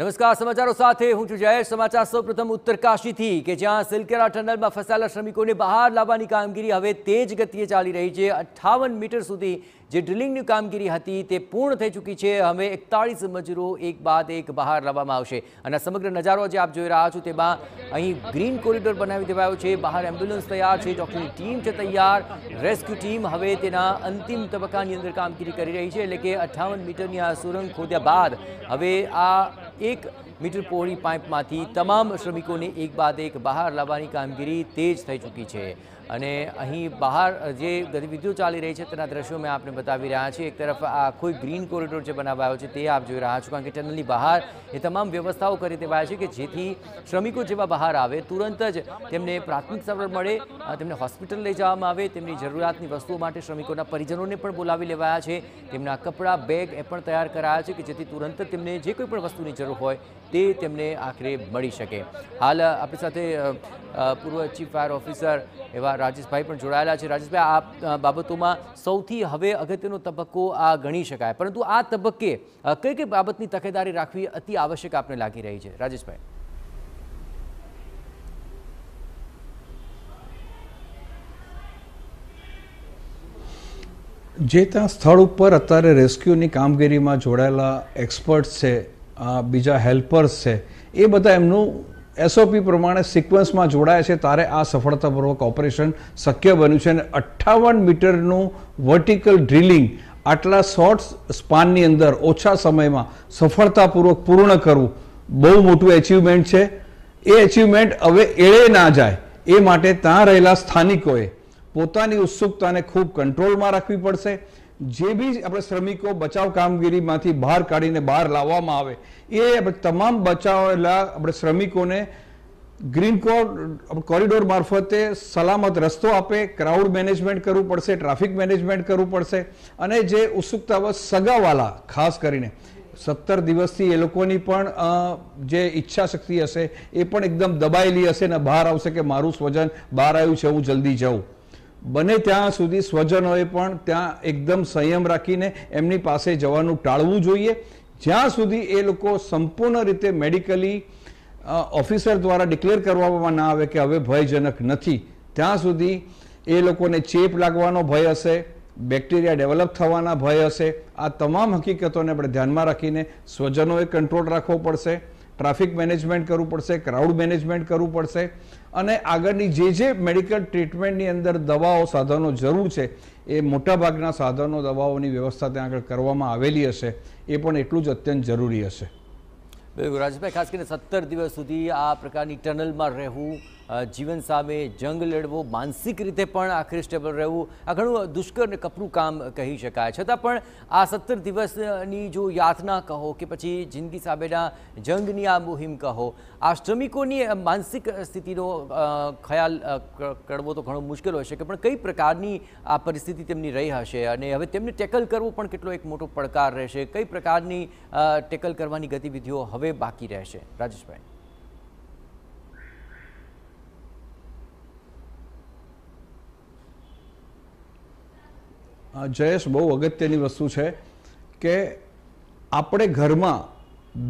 નમસ્કાર સમાચારો સાથે હું છું જયેશ સમાચાર સૌપ્રથમ ઉત્તરકાશીથી કે જ્યાં સિલકેરા ટનલમાં ફસાયેલા શ્રમિકોને બહાર લાવવાની કામગીરી હવે તેજ ગતિએ ચાલી રહી છે અઠ્ઠાવન મીટર સુધી જે ડ્રિલિંગની કામગીરી હતી તે પૂર્ણ થઈ ચૂકી છે હવે એકતાળીસ મજૂરો એક બાદ એક બહાર લાવવામાં આવશે અને સમગ્ર નજારો જે આપ જોઈ રહ્યા છો તેમાં અહીં ગ્રીન કોરિડોર બનાવી દેવાયો છે બહાર એમ્બ્યુલન્સ તૈયાર છે ડૉક્ટરની ટીમ છે તૈયાર રેસ્ક્યુ ટીમ હવે તેના અંતિમ તબક્કાની અંદર કામગીરી કરી રહી છે એટલે કે અઠ્ઠાવન મીટરની આ સુરંગ ખોદ્યા બાદ હવે આ એક મીટર પહોળી પાઇપમાંથી તમામ શ્રમિકોને એક બાદ એક બહાર લાવવાની કામગીરી તેજ થઈ ચૂકી છે અને અહીં બહાર જે ગતિવિધિઓ ચાલી રહી છે તેના દ્રશ્યો મેં આપને બતાવી રહ્યા છીએ એક તરફ આ આખો ગ્રીન કોરિડોર જે બનાવાયો છે તે આપ જોઈ રહ્યા છો કારણ કે ટનલની બહાર એ તમામ વ્યવસ્થાઓ કરી દેવાય છે કે જેથી શ્રમિકો જેવા બહાર આવે તુરંત જ તેમને પ્રાથમિક સારવાર મળે તેમને હોસ્પિટલ લઈ જવામાં આવે તેમની જરૂરિયાતની વસ્તુઓ માટે શ્રમિકોના પરિજનોને પણ બોલાવી લેવાયા છે તેમના કપડાં બેગ એ પણ તૈયાર કરાયા છે કે જેથી તુરંત તેમને જે કોઈ પણ વસ્તુની જરૂર હોય તે તેમને આખરે મળી શકે હાલ આપણી સાથે પૂર્વ ચીફ ફાયર ઓફિસર એવા રાજેશભાઈ પણ જોડાયેલા છે રાજેશભાઈ આ બાબતોમાં સૌથી હવે અગત્યનો તબક્કો આ ગણી શકાય પરંતુ આ તબક્કે કઈ કઈ બાબતની તકેદારી રાખવી અતિ આવશ્યક આપને લાગી રહી છે રાજેશભાઈ જે ત્યાં સ્થળ ઉપર અત્યારે રેસ્ક્યુની કામગીરીમાં જોડાયેલા એક્સપર્ટ્સ છે બીજા હેલ્પર્સ છે એ બધા એમનું એસઓપી પ્રમાણે સિક્વન્સમાં જોડાય છે ત્યારે આ સફળતાપૂર્વક ઓપરેશન શક્ય બન્યું છે અને અઠ્ઠાવન મીટરનું વર્ટિકલ ડ્રિલિંગ આટલા શોર્ટ સ્પાનની અંદર ઓછા સમયમાં સફળતાપૂર્વક પૂર્ણ કરવું બહુ મોટું એચિવમેન્ટ છે એ એચિવમેન્ટ હવે એળે ના જાય એ માટે ત્યાં રહેલા સ્થાનિકોએ પોતાની ઉત્સુકતાને ખૂબ કંટ્રોલમાં રાખવી પડશે જે બી આપણે શ્રમિકો બચાવ કામગીરીમાંથી બહાર કાઢીને બહાર લાવવામાં આવે એ તમામ બચાવેલા આપણે શ્રમિકોને ગ્રીન કોરિડોર મારફતે સલામત રસ્તો આપે ક્રાઉડ મેનેજમેન્ટ કરવું પડશે ટ્રાફિક મેનેજમેન્ટ કરવું પડશે અને જે ઉત્સુકતાવશ સગાવાલા ખાસ કરીને સત્તર દિવસથી એ લોકોની પણ જે ઈચ્છા શક્તિ હશે એ પણ એકદમ દબાયેલી હશે ને બહાર આવશે કે મારું સ્વજન બહાર આવ્યું છે હું જલ્દી જાઉં બને ત્યાં સુધી સ્વજનોએ પણ ત્યાં એકદમ સંયમ રાખીને એમની પાસે જવાનું ટાળવું જોઈએ જ્યાં સુધી એ લોકો સંપૂર્ણ રીતે મેડિકલી ઓફિસર દ્વારા ડિક્લેર કરવામાં ના આવે કે હવે ભયજનક નથી ત્યાં સુધી એ લોકોને ચેપ લાગવાનો ભય હશે બેક્ટેરિયા ડેવલપ થવાના ભય હશે આ તમામ હકીકતોને આપણે ધ્યાનમાં રાખીને સ્વજનોએ કંટ્રોલ રાખવો પડશે ટ્રાફિક મેનેજમેન્ટ કરવું પડશે ક્રાઉડ મેનેજમેન્ટ કરવું પડશે અને આગળની જે જે મેડિકલ ટ્રીટમેન્ટની અંદર દવાઓ સાધનો જરૂર છે એ મોટાભાગના સાધનો દવાઓની વ્યવસ્થા ત્યાં આગળ કરવામાં આવેલી હશે એ પણ એટલું જ અત્યંત જરૂરી હશે બિલકુલ રાજભાઈ ખાસ કરીને સત્તર દિવસ સુધી આ પ્રકારની ટનલમાં રહેવું જીવન સામે જંગ લડવો માનસિક રીતે પણ આખરે સ્ટેબલ રહેવું આ ઘણું દુષ્કર અને કપરું કામ કહી શકાય છતાં પણ આ સત્તર દિવસની જો યાતના કહો કે પછી જિંદગી સામેના જંગની આ મુહિમ કહો આ શ્રમિકોની માનસિક સ્થિતિનો ખ્યાલ કરવો તો ઘણો મુશ્કેલ હોય છે કે પણ કઈ પ્રકારની આ પરિસ્થિતિ તેમની રહી હશે અને હવે તેમને ટેકલ કરવો પણ કેટલો એક મોટો પડકાર રહેશે કઈ પ્રકારની ટેકલ કરવાની ગતિવિધિઓ હવે બાકી રહેશે રાજેશભાઈ જયેશ બહુ અગત્યની વસ્તુ છે કે આપણે ઘરમાં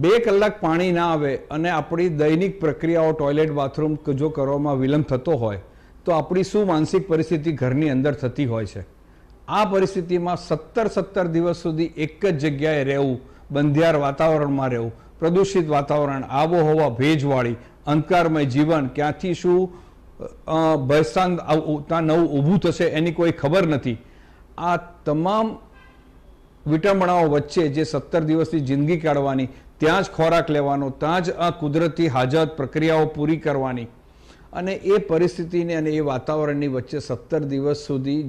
બે કલાક પાણી ના આવે અને આપણી દૈનિક પ્રક્રિયાઓ ટોયલેટ બાથરૂમ જો કરવામાં વિલંબ થતો હોય તો આપણી શું માનસિક પરિસ્થિતિ ઘરની અંદર થતી હોય છે આ પરિસ્થિતિમાં સત્તર સત્તર દિવસ સુધી એક જ જગ્યાએ રહેવું બંધિયાર વાતાવરણમાં રહેવું પ્રદૂષિત વાતાવરણ આબોહવા ભેજવાળી અંધકારમય જીવન ક્યાંથી શું ભયસ્થાન નવું ઊભું થશે એની કોઈ ખબર નથી આ તમામ વિટંબણાઓ વચ્ચે જે સત્તર દિવસની જિંદગી કાઢવાની ત્યાં જ ખોરાક લેવાનો ત્યાં જ આ કુદરતી હાજત પ્રક્રિયાઓ પૂરી કરવાની અને એ પરિસ્થિતિને અને એ વાતાવરણની વચ્ચે સત્તર દિવસ સુધી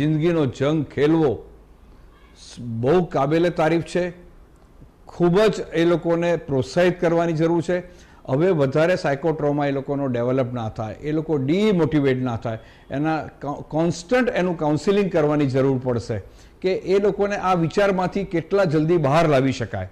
જિંદગીનો જંગ ખેલવો બહુ કાબેલે તારીફ છે ખૂબ જ એ લોકોને પ્રોત્સાહિત કરવાની જરૂર છે હવે વધારે સાયકોટ્રોમા એ લોકોનો ડેવલપ ના થાય એ લોકો ડીમોટિવેટ ના થાય એના કોન્સ્ટન્ટ એનું કાઉન્સિલિંગ કરવાની જરૂર પડશે કે એ લોકોને આ વિચારમાંથી કેટલા જલ્દી બહાર લાવી શકાય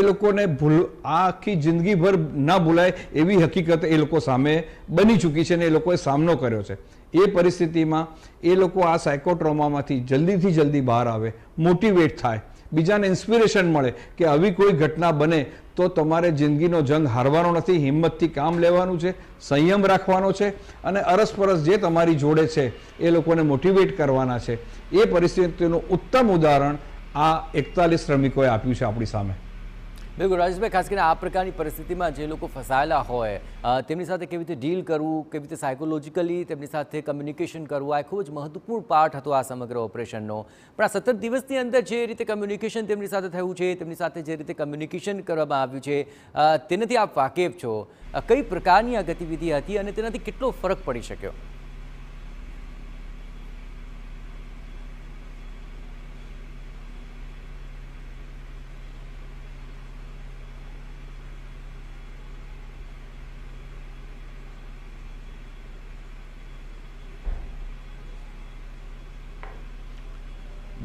એ લોકોને ભૂલ આખી જિંદગીભર ના ભૂલાય એવી હકીકત એ લોકો સામે બની ચૂકી છે ને એ લોકોએ સામનો કર્યો છે એ પરિસ્થિતિમાં એ લોકો આ સાયકોટ્રોમામાંથી જલ્દીથી જલ્દી બહાર આવે મોટિવેટ થાય બીજાને ઇન્સ્પિરેશન મળે કે આવી કોઈ ઘટના બને તો તમારે જિંદગીનો જંગ હારવાનો નથી હિંમતથી કામ લેવાનું છે સંયમ રાખવાનો છે અને અરસપરસ જે તમારી જોડે છે એ લોકોને મોટિવેટ કરવાના છે એ પરિસ્થિતિનું ઉત્તમ ઉદાહરણ આ એકતાલીસ શ્રમિકોએ આપ્યું છે આપણી સામે બિલકુલ રાજેશભાઈ ખાસ કરીને આ પ્રકારની પરિસ્થિતિમાં જે લોકો ફસાયેલા હોય તેમની સાથે કેવી રીતે ડીલ કરવું કેવી રીતે સાયકોલોજીકલી તેમની સાથે કમ્યુનિકેશન કરવું આ ખૂબ જ મહત્વપૂર્ણ પાર્ટ હતો આ સમગ્ર ઓપરેશનનો પણ આ સત્તર દિવસની અંદર જે રીતે કમ્યુનિકેશન તેમની સાથે થયું છે તેમની સાથે જે રીતે કમ્યુનિકેશન કરવામાં આવ્યું છે તેનાથી આપ વાકેફ છો કઈ પ્રકારની આ ગતિવિધિ હતી અને તેનાથી કેટલો ફરક પડી શક્યો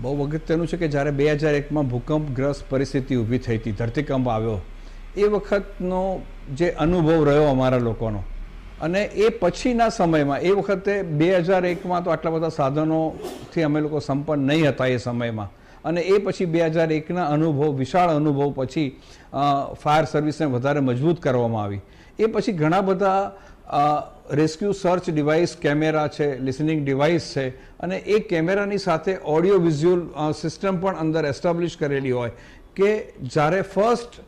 બહુ અગત્યનું છે કે જ્યારે બે હજાર એકમાં ભૂકંપગ્રસ્ત પરિસ્થિતિ ઊભી થઈ હતી ધરતીકંપ આવ્યો એ વખતનો જે અનુભવ રહ્યો અમારા લોકોનો અને એ પછીના સમયમાં એ વખતે બે હજાર એકમાં તો આટલા બધા સાધનોથી અમે લોકો સંપન્ન નહીં હતા એ સમયમાં અને એ પછી બે હજાર એકના અનુભવ વિશાળ અનુભવ પછી ફાયર સર્વિસને વધારે મજબૂત કરવામાં આવી એ પછી ઘણા બધા રેસ્ક્યુ સર્ચ ડિવાઇસ કેમેરા છે લિસનિંગ ડિવાઇસ છે અને એ કેમેરાની સાથે ઓડિયો વિઝ્યુઅલ સિસ્ટમ પણ અંદર એસ્ટાબ્લિશ કરેલી હોય કે જ્યારે ફર્સ્ટ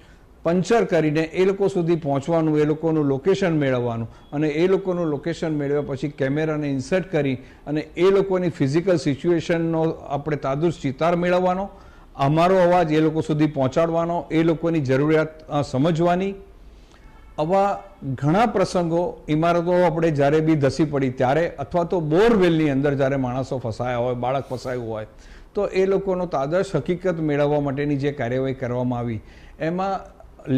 પંચર કરીને એ લોકો સુધી પહોંચવાનું એ લોકોનું લોકેશન મેળવવાનું અને એ લોકોનું લોકેશન મેળવ્યા પછી કેમેરાને ઇન્સર્ટ કરી અને એ લોકોની ફિઝિકલ સિચ્યુએશનનો આપણે તાદુર ચિતાર મેળવવાનો અમારો અવાજ એ લોકો સુધી પહોંચાડવાનો એ લોકોની જરૂરિયાત સમજવાની આવા ઘણા પ્રસંગો ઇમારતો આપણે જ્યારે બી ધસી પડી ત્યારે અથવા તો બોરવેલની અંદર જ્યારે માણસો ફસાયા હોય બાળક ફસાયું હોય તો એ લોકોનો તાદર્શ હકીકત મેળવવા માટેની જે કાર્યવાહી કરવામાં આવી એમાં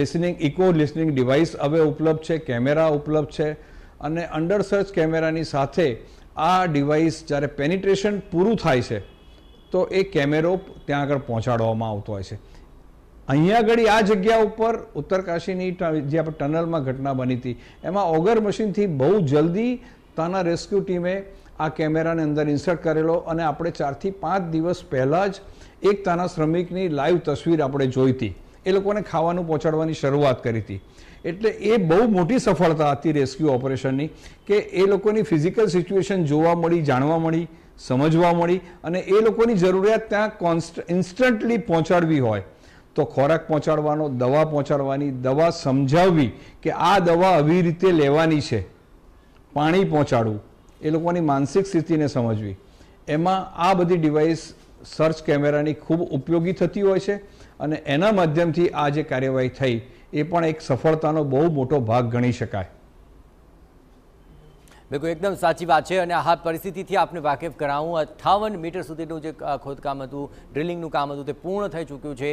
લિસનિંગ ઇકો લિસનિંગ ડિવાઇસ હવે ઉપલબ્ધ છે કેમેરા ઉપલબ્ધ છે અને અંડર સર્ચ કેમેરાની સાથે આ ડિવાઇસ જ્યારે પેનિટ્રેશન પૂરું થાય છે તો એ કેમેરો ત્યાં આગળ પહોંચાડવામાં આવતો હોય છે અહીંયા આગળ આ જગ્યા ઉપર ઉત્તરકાશીની જે આપણે ટનલમાં ઘટના બની હતી એમાં ઓગર મશીનથી બહુ જલ્દી તાના રેસ્ક્યુ ટીમે આ કેમેરાની અંદર ઇન્સર્ટ કરેલો અને આપણે ચારથી પાંચ દિવસ પહેલાં જ એક તાના શ્રમિકની લાઈવ તસવીર આપણે જોઈ હતી એ લોકોને ખાવાનું પહોંચાડવાની શરૂઆત કરી હતી એટલે એ બહુ મોટી સફળતા હતી રેસ્ક્યુ ઓપરેશનની કે એ લોકોની ફિઝિકલ સિચ્યુએશન જોવા મળી જાણવા મળી સમજવા મળી અને એ લોકોની જરૂરિયાત ત્યાં કોન્સ્ટ ઇન્સ્ટન્ટલી પહોંચાડવી હોય તો ખોરાક પહોંચાડવાનો દવા પહોંચાડવાની દવા સમજાવવી કે આ દવા આવી રીતે લેવાની છે પાણી પહોંચાડવું એ લોકોની માનસિક સ્થિતિને સમજવી એમાં આ બધી ડિવાઇસ સર્ચ કેમેરાની ખૂબ ઉપયોગી થતી હોય છે અને એના માધ્યમથી આ જે કાર્યવાહી થઈ એ પણ એક સફળતાનો બહુ મોટો ભાગ ગણી શકાય બિલકુલ એકદમ સાચી વાત છે અને આ પરિસ્થિતિથી આપને વાકેફ કરાવું અઠાવન મીટર સુધીનું જે ખોદકામ હતું ડ્રિલિંગનું કામ હતું તે પૂર્ણ થઈ ચૂક્યું છે